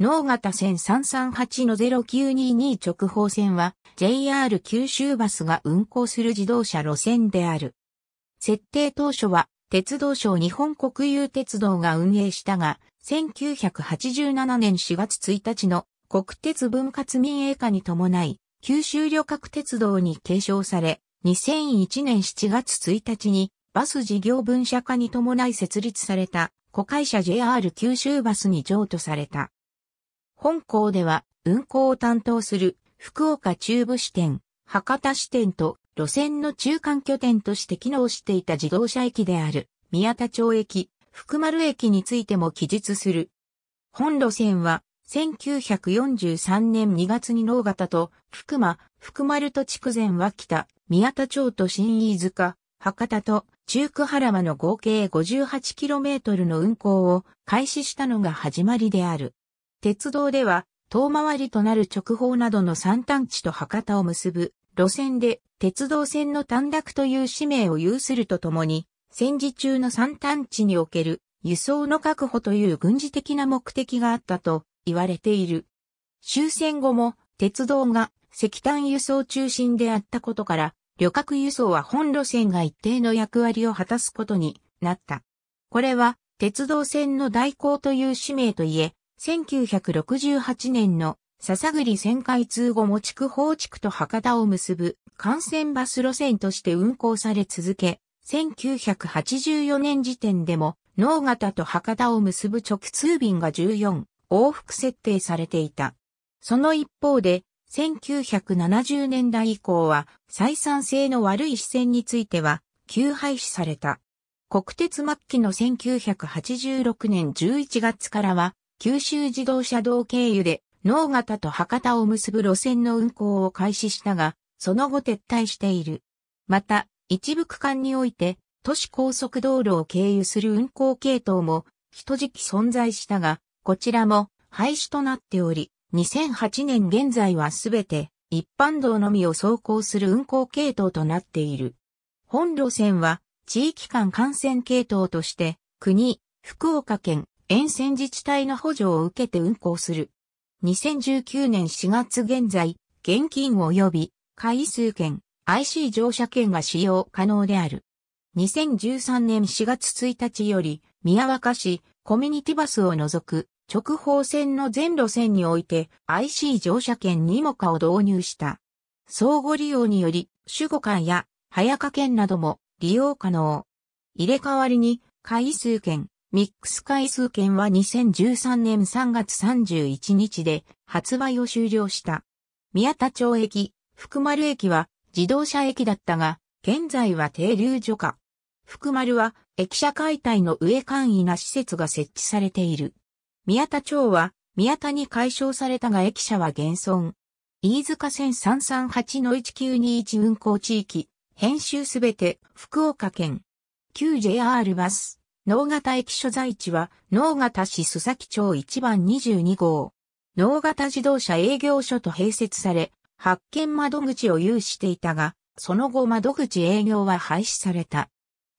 能型線338の0922直方線は JR 九州バスが運行する自動車路線である。設定当初は鉄道省日本国有鉄道が運営したが、1987年4月1日の国鉄分割民営化に伴い、九州旅客鉄道に継承され、2001年7月1日にバス事業分社化に伴い設立された、子会社 JR 九州バスに譲渡された。本校では運行を担当する福岡中部支店、博多支店と路線の中間拠点として機能していた自動車駅である宮田町駅、福丸駅についても記述する。本路線は1943年2月に農型と福間、福丸と筑前は北、宮田町と新飯塚、博多と中区原間の合計 58km の運行を開始したのが始まりである。鉄道では、遠回りとなる直方などの三端地と博多を結ぶ路線で鉄道線の短絡という使命を有するとともに、戦時中の三端地における輸送の確保という軍事的な目的があったと言われている。終戦後も鉄道が石炭輸送中心であったことから、旅客輸送は本路線が一定の役割を果たすことになった。これは鉄道線の代行という使命といえ、1968年の笹栗旋回通後も筑豊地区と博多を結ぶ幹線バス路線として運行され続け、1984年時点でも、農型と博多を結ぶ直通便が14往復設定されていた。その一方で、1970年代以降は採算性の悪い支線については、急廃止された。国鉄末期の1986年11月からは、九州自動車道経由で、能形と博多を結ぶ路線の運行を開始したが、その後撤退している。また、一部区間において、都市高速道路を経由する運行系統も、一時期存在したが、こちらも廃止となっており、2008年現在はすべて一般道のみを走行する運行系統となっている。本路線は地域間幹線系統として、国、福岡県、沿線自治体の補助を受けて運行する。2019年4月現在、現金及び回数券、IC 乗車券が使用可能である。2013年4月1日より、宮若市、コミュニティバスを除く、直方線の全路線において IC 乗車券にもかを導入した。相互利用により、守護館や早掛券なども利用可能。入れ替わりに、回数券、ミックス回数券は2013年3月31日で発売を終了した。宮田町駅、福丸駅は自動車駅だったが、現在は停留所か。福丸は駅舎解体の上簡易な施設が設置されている。宮田町は宮田に解消されたが駅舎は現存。飯塚線338の1921運行地域、編集すべて福岡県。旧 JR バス。能形駅所在地は、能形市須崎町1番22号。能形自動車営業所と併設され、発見窓口を有していたが、その後窓口営業は廃止された。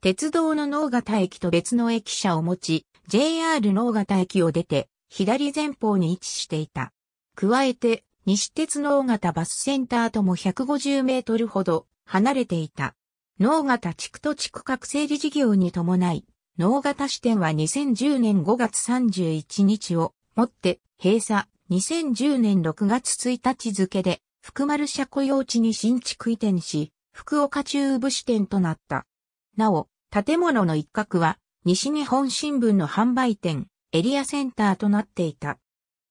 鉄道の能形駅と別の駅舎を持ち、JR 能形駅を出て、左前方に位置していた。加えて、西鉄能形バスセンターとも150メートルほど離れていた。能形地区と地区覚整理事業に伴い、農型支店は2010年5月31日をもって閉鎖、2010年6月1日付で福丸車雇用地に新築移転し、福岡中部支店となった。なお、建物の一角は西日本新聞の販売店、エリアセンターとなっていた。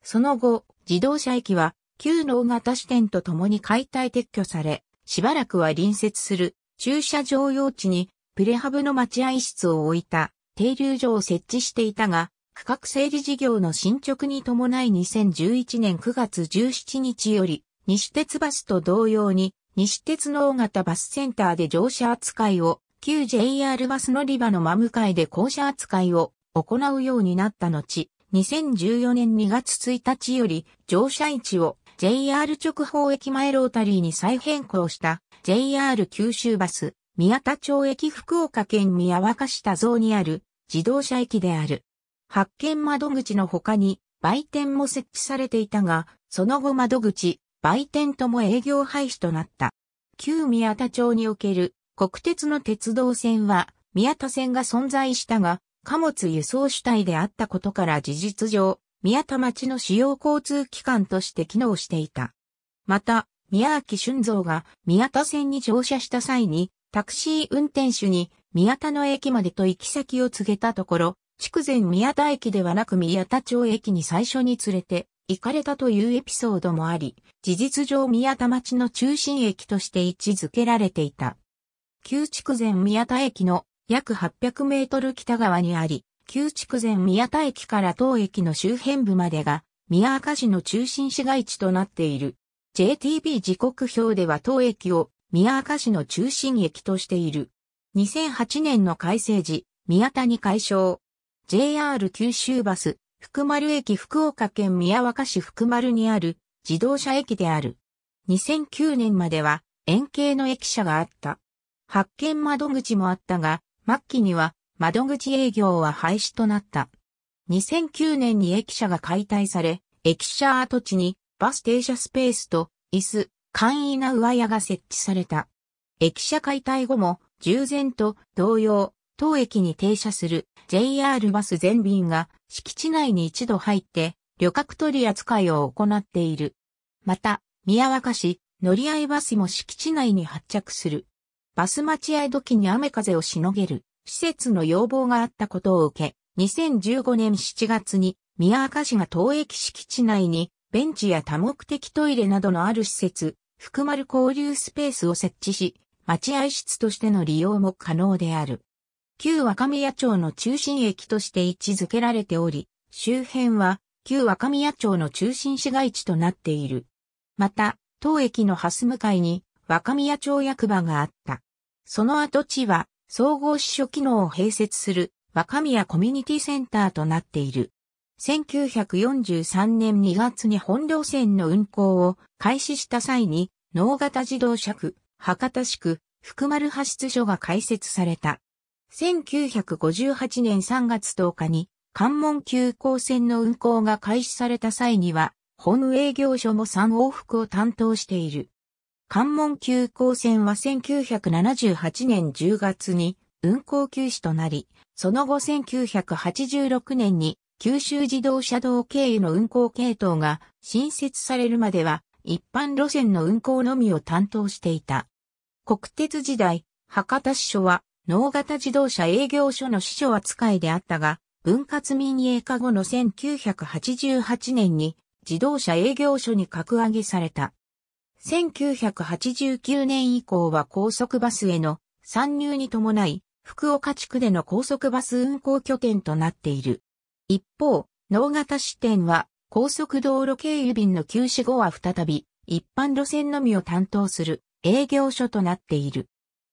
その後、自動車駅は旧農型支店と共に解体撤去され、しばらくは隣接する駐車場用地にプレハブの待合室を置いた停留所を設置していたが、区画整理事業の進捗に伴い2011年9月17日より、西鉄バスと同様に、西鉄の大型バスセンターで乗車扱いを、旧 JR バス乗り場の真向かいで降車扱いを行うようになった後、2014年2月1日より乗車位置を JR 直方駅前ロータリーに再変更した JR 九州バス宮田町駅福岡県宮若下蔵にある自動車駅である。発見窓口の他に売店も設置されていたが、その後窓口、売店とも営業廃止となった。旧宮田町における国鉄の鉄道線は宮田線が存在したが、貨物輸送主体であったことから事実上、宮田町の主要交通機関として機能していた。また、宮脇俊造が宮田線に乗車した際に、タクシー運転手に宮田の駅までと行き先を告げたところ、筑前宮田駅ではなく宮田町駅に最初に連れて行かれたというエピソードもあり、事実上宮田町の中心駅として位置づけられていた。旧筑前宮田駅の約800メートル北側にあり、旧筑前宮田駅から当駅の周辺部までが、宮赤市の中心市街地となっている。JTB 時刻表では当駅を宮明市の中心駅としている。2008年の改正時、宮谷解消。JR 九州バス、福丸駅福岡県宮若市福丸にある自動車駅である。2009年までは円形の駅舎があった。発見窓口もあったが、末期には窓口営業は廃止となった。2009年に駅舎が解体され、駅舎跡地にバス停車スペースと椅子、簡易な上屋が設置された。駅舎解体後も、従前と同様、当駅に停車する JR バス全便が敷地内に一度入って旅客取り扱いを行っている。また、宮若市乗り合いバスも敷地内に発着する。バス待合時に雨風をしのげる施設の要望があったことを受け、2015年7月に宮若市が当駅敷地内にベンチや多目的トイレなどのある施設、含まる交流スペースを設置し、待合室としての利用も可能である。旧若宮町の中心駅として位置づけられており、周辺は旧若宮町の中心市街地となっている。また、当駅の蓮向かいに若宮町役場があった。その跡地は総合支所機能を併設する若宮コミュニティセンターとなっている。1943年2月に本領線の運行を開始した際に、農型自動車区、博多市区、福丸派出所が開設された。1958年3月10日に、関門急行線の運行が開始された際には、本営業所も3往復を担当している。関門急行線は1978年10月に運行休止となり、その後1986年に九州自動車道経由の運行系統が新設されるまでは一般路線の運行のみを担当していた。国鉄時代、博多支所は農型自動車営業所の支所扱いであったが、分割民営化後の1988年に自動車営業所に格上げされた。1989年以降は高速バスへの参入に伴い、福岡地区での高速バス運行拠点となっている。一方、農型支店は高速道路経由便の休止後は再び一般路線のみを担当する営業所となっている。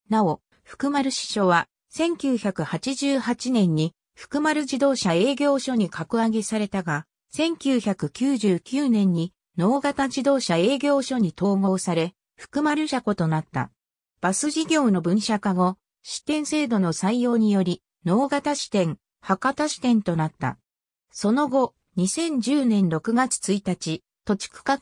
なお、福丸支所は1988年に福丸自動車営業所に格上げされたが、1999年に農型自動車営業所に統合され、福丸車庫となった。バス事業の分社化後、支店制度の採用により、農型支店、博多支店となった。その後、2010年6月1日、土地区画、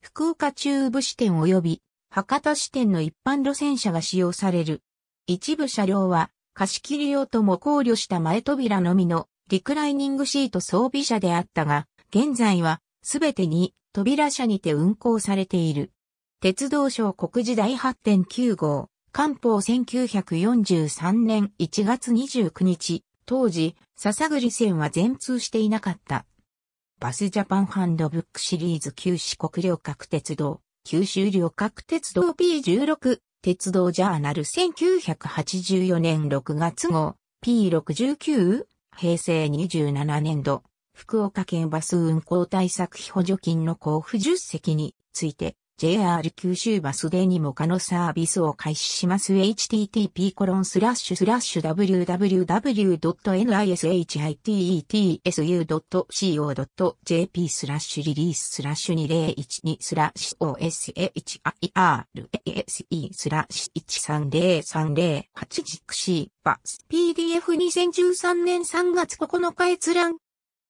福岡中部支店及び博多支店の一般路線車が使用される。一部車両は貸切用とも考慮した前扉のみのリクライニングシート装備車であったが、現在はすべてに扉車にて運行されている。鉄道省国時代8.9号、官報1943年1月29日、当時、笹栗線は全通していなかった。バスジャパンハンドブックシリーズ旧四国旅客鉄道、九州旅客鉄道 P16、鉄道ジャーナル1984年6月号、P69、平成27年度、福岡県バス運行対策費補助金の交付実席について、JR 九州バスでにも可のサービスを開始します http://www.nishitetu.co.jp スラッシュリリーススラッシュ2012スラッシュ OSHIRASE スラッシュ130308軸 c シバス PDF2013 年3月9日閲覧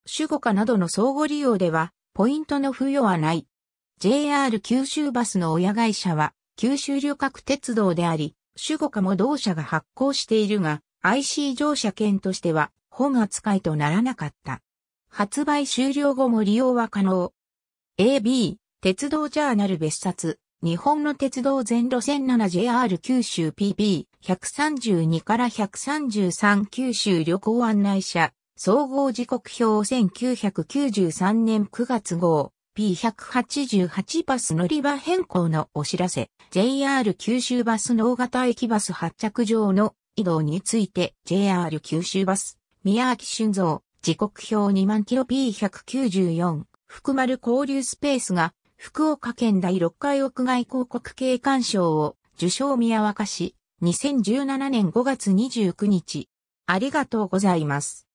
主語化などの相互利用ではポイントの付与はない。JR 九州バスの親会社は、九州旅客鉄道であり、主語かも同社が発行しているが、IC 乗車券としては、本扱いとならなかった。発売終了後も利用は可能。AB、鉄道ジャーナル別冊、日本の鉄道全路線 7JR 九州 PP132 から133九州旅行案内者、総合時刻表1993年9月号。P188 バス乗り場変更のお知らせ、JR 九州バス大型駅バス発着場の移動について JR 九州バス、宮脇俊造、時刻表2万キロ P194、福丸交流スペースが、福岡県第6回屋外広告景観賞を受賞宮若市、2017年5月29日。ありがとうございます。